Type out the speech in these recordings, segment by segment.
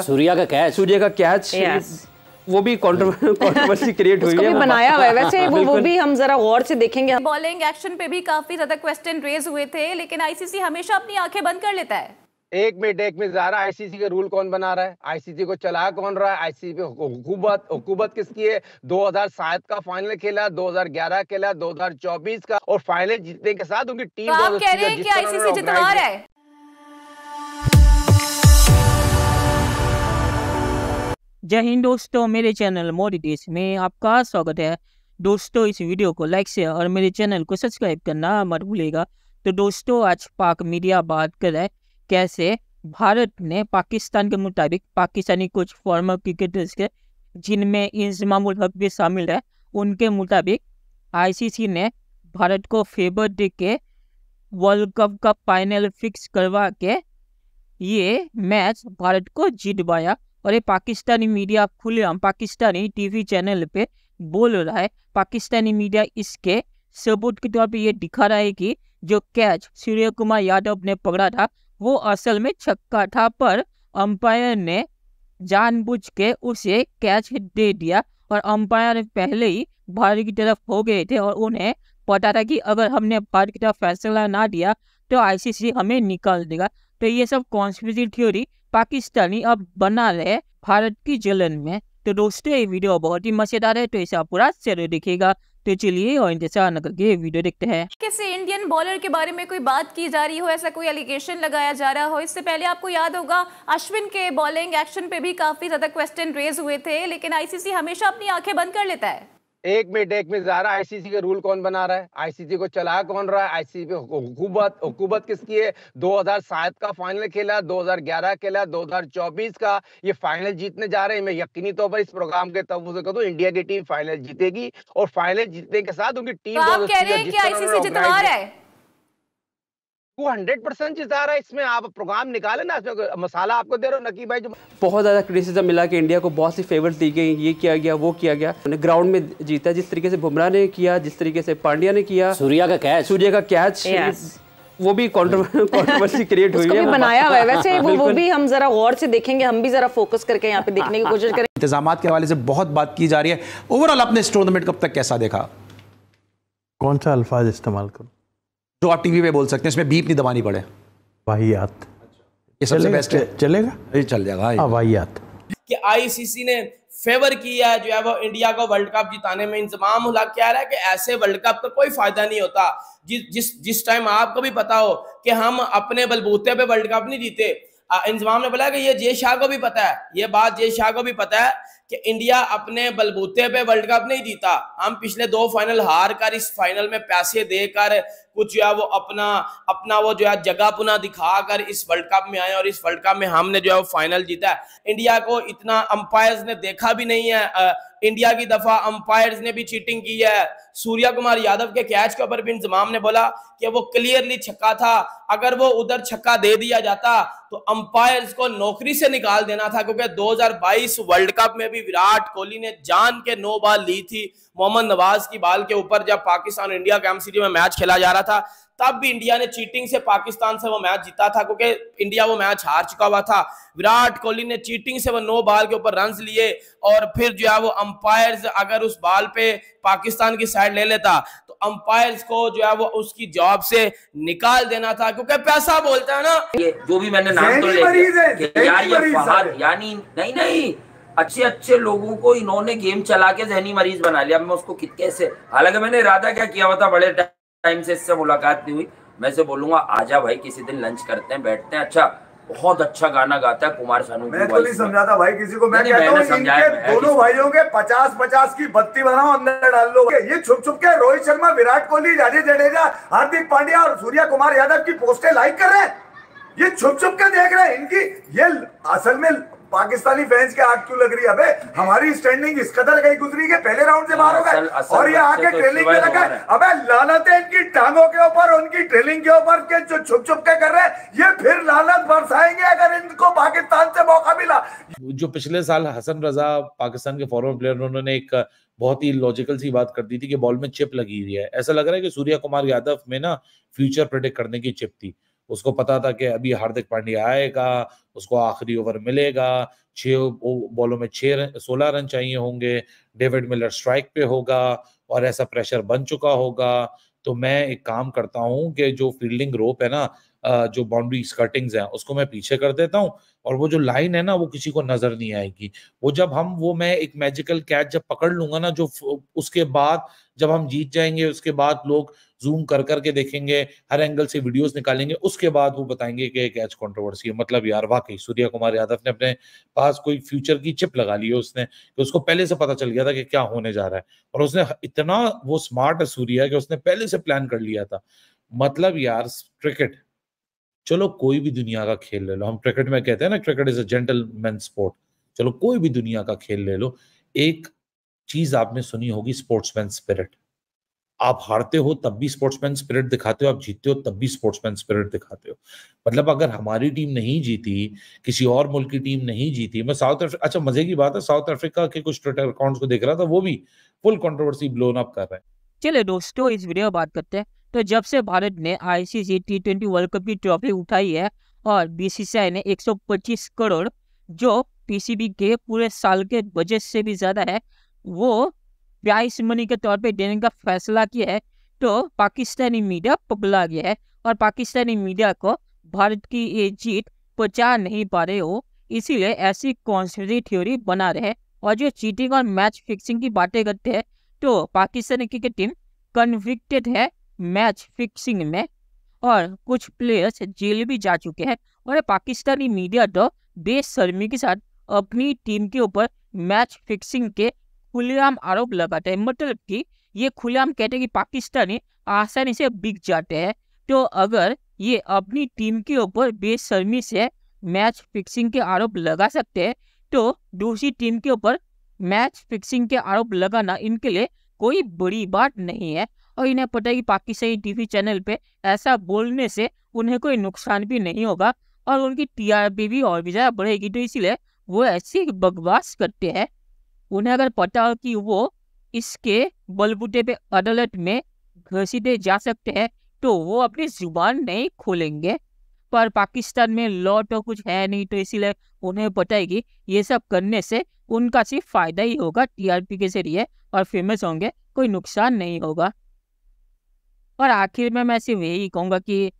सूर्या का कैच सूर्या का कैच वो भी कंट्रोवर्सी क्रिएट हुई है हाँ। बनाया हुआ है वैसे वो वो भी हम जरा गौर से देखेंगे बॉलिंग एक्शन पे भी काफी ज्यादा क्वेश्चन रेज हुए थे लेकिन आईसीसी हमेशा अपनी आंखें बंद कर लेता है एक मिनट एक मिनट जरा आईसीसी के रूल कौन बना रहा है आईसीसी को चला कौन रहा है आईसीसी पे हुकूमत हुकूमत किसकी है 2007 का फाइनल खेला 2011 खेला 2024 का और फाइनल जीतने के साथ उनकी टीम तो आप कह रहे हैं कि आईसीसी जितना रहा है जय हिंद दोस्तों मेरे चैनल मोदी देश में आपका स्वागत है दोस्तों इस वीडियो को लाइक से और मेरे चैनल को सब्सक्राइब करना मत भूलेगा तो दोस्तों आज पाक मीडिया बात कर रहा है कैसे भारत ने पाकिस्तान के मुताबिक पाकिस्तानी कुछ फॉर्मर क्रिकेटर्स के जिनमें इंजमामुल हक भी शामिल है उनके मुताबिक आईसीसी ने भारत को फेवर दे के वर्ल्ड कप का फाइनल फिक्स करवा के ये मैच भारत को जीतवाया और ये पाकिस्तानी मीडिया खुलेआम पाकिस्तानी टीवी चैनल पे बोल रहा है पाकिस्तानी मीडिया इसके सबूत के तौर पे ये दिखा रहा है कि जो कैच सूर्य कुमार यादव ने पकड़ा था वो असल में छक्का था पर अंपायर ने जानबूझ के उसे कैच दे दिया और अंपायर पहले ही भारत की तरफ हो गए थे और उन्हें पता था कि अगर हमने भारत की तरफ फैसला ना दिया तो आईसीसी हमें निकाल देगा तो ये सब कॉन्स्पिरेसी थ्योरी पाकिस्तानी अब बना रहे भारत की जलन में तो दोस्तों ये वीडियो बहुत ही मजेदार है तो इसे आप पूरा जरूर देखेगा तो चलिए और इंतजार न करके वीडियो देखते हैं कैसे इंडियन बॉलर के बारे में कोई बात की जा रही हो ऐसा कोई एलिगेशन लगाया जा रहा हो इससे पहले आपको याद होगा अश्विन के बॉलिंग एक्शन पे भी काफी ज्यादा क्वेश्चन रेज हुए थे लेकिन आईसीसी हमेशा अपनी आंखें बंद कर लेता है एक में एक में ज़ाहरा आईसीसी के रूल कौन बना रहा है आईसीसी को चला कौन रहा है आईसीसी पे हुकूमत हुकूमत किसकी है 2007 का फाइनल खेला 2011 खेला 2024 का ये फाइनल जीतने जा रहे हैं मैं यकीनी तौर पर इस प्रोग्राम के तब से कहूँ इंडिया की टीम फाइनल जीतेगी और फाइनल जीतने के साथ उनकी टीम तो आप कह रहे हैं कि आईसीसी जितना रहा है वो हंड्रेड परसेंट रहा है इसमें आप प्रोग्राम निकाले ना इसमें मसाला आपको दे रहे हो नकी भाई जो बहुत ज़्यादा क्रिटिसिज्म मिला कि इंडिया को बहुत सी फेवर दी गई ये किया गया वो किया गया ग्राउंड में जीता जिस तरीके से बुमराह ने किया जिस तरीके से पांड्या ने किया सूर्या का कैच सूर्या का कैच वो भी कंट्रोवर्सी क्रिएट हुई है बनाया हुआ है वैसे वो वो भी हम जरा गौर से देखेंगे हम भी जरा फोकस करके यहाँ पे देखने की कोशिश करें इंतजाम के हवाले से बहुत बात की जा रही है ओवरऑल आपने इस टूर्नामेंट कब तक कैसा देखा कौन सा अल्फाज इस्तेमाल करूँ जो तो आप टीवी पे बोल सकते हैं इसमें बीप नहीं दबानी पड़े वाहियात ये सबसे बेस्ट है चलेगा ये चल जाएगा हाँ, हाँ, वाहियात कि आईसीसी ने फेवर किया है जो है वो इंडिया को वर्ल्ड कप जिताने में इंतजाम हुआ क्या रहा है कि ऐसे वर्ल्ड कप का कोई फायदा नहीं होता जिस जिस जिस टाइम आपको भी पता हो कि हम अपने बलबूते पे वर्ल्ड कप नहीं जीते इंजमाम ने बोला कि ये जे शाह को भी पता है ये बात जे शाह को भी पता है कि इंडिया अपने बलबूते पे वर्ल्ड कप नहीं जीता हम पिछले दो फाइनल हार कर इस फाइनल में पैसे देकर कुछ जो है वो अपना अपना वो जो है जगह पुना दिखाकर इस वर्ल्ड कप में आए और इस वर्ल्ड कप में हमने जो है वो फाइनल जीता है इंडिया को इतना अंपायर्स ने देखा भी नहीं है आ, इंडिया की दफा अंपायर्स ने भी चीटिंग की है सूर्या कुमार यादव के कैच के ऊपर भी इंजमाम ने बोला कि वो क्लियरली छक्का था अगर वो उधर छक्का दे दिया जाता तो अंपायर्स को नौकरी से निकाल देना था क्योंकि 2022 वर्ल्ड कप में भी विराट कोहली ने जान के नौ बॉल ली थी मोहम्मद नवाज की बाल के ऊपर जब पाकिस्तान और इंडिया के एमसीडी में मैच खेला जा रहा गया था तब भी इंडिया ने चीटिंग से पाकिस्तान से वो मैच जीता था क्योंकि इंडिया वो मैच हार चुका हुआ था विराट कोहली ने चीटिंग से वो नौ बॉल के ऊपर रन लिए और फिर जो है वो अंपायर अगर उस बॉल पे पाकिस्तान की साइड ले लेता तो अंपायर्स को जो है वो उसकी जॉब से निकाल देना था क्योंकि पैसा बोलता है ना ये जो भी मैंने नाम तो ले यानी नहीं नहीं अच्छे अच्छे लोगों को इन्होंने गेम चला के जहनी मरीज बना लिया मैं उसको कैसे हालांकि मैंने इरादा क्या किया हुआ था बड़े टाइम टाइम से इससे मुलाकात नहीं हुई मैं से बोलूंगा आजा भाई किसी दिन लंच करते हैं बैठते हैं अच्छा बहुत अच्छा गाना गाता है कुमार सानू मैं तो नहीं समझाता भाई किसी को मैं कहता हूँ दोनों भाइयों के पचास पचास की बत्ती बनाओ अंदर डाल लो ये छुप छुप के रोहित शर्मा विराट कोहली राजीव जडेजा हार्दिक पांड्या और सूर्या कुमार यादव की पोस्टें लाइक कर रहे हैं ये छुप छुप के देख रहे हैं इनकी ये असल में पाकिस्तानी फैंस के आग क्यों लग रही है अबे हमारी स्टैंडिंग इस कदर कहीं गुजरी के पहले राउंड से बाहर हो गए और ये आके ट्रेलिंग तो में लगा अबे लालत है इनकी टांगों के ऊपर उनकी ट्रेलिंग के ऊपर के जो छुप छुप के कर रहे हैं ये फिर लालत बरसाएंगे अगर इनको पाकिस्तान से मौका मिला जो पिछले साल हसन रजा पाकिस्तान के फॉरवर्ड प्लेयर उन्होंने एक बहुत ही लॉजिकल सी बात कर दी थी कि बॉल में चिप लगी हुई है ऐसा लग रहा है कि सूर्या कुमार यादव में ना फ्यूचर प्रेडिक्ट करने की चिप थी उसको पता था कि अभी हार्दिक पांड्या आएगा उसको आखिरी ओवर मिलेगा छः बॉलों में छः सोलह रन चाहिए होंगे डेविड मिलर स्ट्राइक पे होगा और ऐसा प्रेशर बन चुका होगा तो मैं एक काम करता हूँ कि जो फील्डिंग रोप है ना जो बाउंड्री स्कर्टिंग्स हैं उसको मैं पीछे कर देता हूँ और वो जो लाइन है ना वो किसी को नजर नहीं आएगी वो जब हम वो मैं एक मैजिकल कैच जब पकड़ लूंगा ना जो उसके बाद जब हम जीत जाएंगे उसके बाद लोग जूम कर करके देखेंगे हर एंगल से वीडियोस निकालेंगे उसके बाद वो बताएंगे कि कैच कंट्रोवर्सी है मतलब यार वाकई सूर्या कुमार यादव ने अपने पास कोई फ्यूचर की चिप लगा ली है उसने कि उसको पहले से पता चल गया था कि क्या होने जा रहा है और उसने इतना वो स्मार्ट है सूर्या कि उसने पहले से प्लान कर लिया था मतलब यार क्रिकेट चलो कोई भी दुनिया का खेल ले लो हम क्रिकेट में कहते हैं ना cricket is a gentleman sport चलो कोई भी दुनिया का खेल ले लो एक चीज आपने सुनी होगी स्पोर्ट्समैन स्पिरिट आप हारते हो तब भी स्पोर्ट्समैन स्पिरिट दिखाते हो आप जीतते हो तब भी स्पोर्ट्समैन स्पिरिट दिखाते हो मतलब अगर हमारी टीम नहीं जीती किसी और मुल्क की टीम नहीं जीती मैं साउथ अफ्रीका अच्छा मजे की बात है साउथ अफ्रीका के कुछ ट्विटर अकाउंट्स को देख रहा था वो भी फुल कंट्रोवर्सी ब्लोन अप कर रहे हैं चलिए दोस्तों इस वीडियो में बात करते हैं तो जब से भारत ने ICC T twenty World Cup की ट्रॉफी उठाई है और बीसीसीआई ने 125 करोड़ जो पीसीबी के पूरे साल के बजट से भी ज़्यादा है वो प्राइस मनी के तौर पे देने का फैसला किया है तो पाकिस्तानी मीडिया पबला गया है और पाकिस्तानी मीडिया को भारत की ये जीत पहुँचा नहीं पा रहे हो इसीलिए ऐसी कॉन्स्परेसी थ्योरी बना रहे और जो चीटिंग और मैच फिक्सिंग की बातें करते हैं तो पाकिस्तानी क्रिकेट टीम कन्विक्टेड है मैच फिक्सिंग में और कुछ प्लेयर्स जेल भी जा चुके हैं और पाकिस्तानी मीडिया तो बेसर्मी के साथ अपनी टीम के ऊपर मैच फिक्सिंग के खुलेआम आरोप लगाते हैं मतलब कि ये खुलेआम कहते हैं कि पाकिस्तानी आसानी से बिक जाते हैं तो अगर ये अपनी टीम के ऊपर बेशर्मी से मैच फिक्सिंग के आरोप लगा सकते हैं तो दूसरी टीम के ऊपर मैच फिक्सिंग के आरोप लगाना इनके लिए कोई बड़ी बात नहीं है और इन्हें पता है कि पाकिस्तानी टीवी चैनल पे ऐसा बोलने से उन्हें कोई नुकसान भी नहीं होगा और उनकी टीआरपी भी और भी ज़्यादा बढ़ेगी तो इसीलिए वो ऐसी बकवास करते हैं उन्हें अगर पता हो कि वो इसके बलबूटे पे अदालत में घसीटे जा सकते हैं तो वो अपनी जुबान नहीं खोलेंगे पर पाकिस्तान में लॉ तो कुछ है नहीं तो इसीलिए उन्हें पता है कि ये सब करने से उनका सिर्फ फायदा ही होगा टीआरपी के जरिए और फेमस होंगे कोई नुकसान नहीं होगा और आखिर में मैं सिर्फ यही कहूँगा कि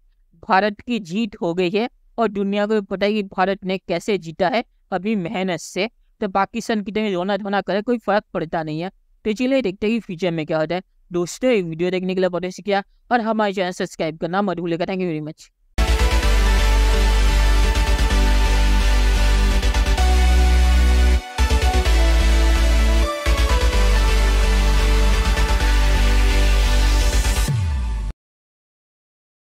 भारत की जीत हो गई है और दुनिया को पता है कि भारत ने कैसे जीता है अभी मेहनत से तो पाकिस्तान की तरह रोना धोना करे कोई फर्क पड़ता नहीं है तो चलिए देखते हैं कि फ्यूचर में क्या होता है दोस्तों एक वीडियो देखने के लिए बहुत किया और हमारे चैनल सब्सक्राइब करना मत भूलेगा थैंक यू वेरी मच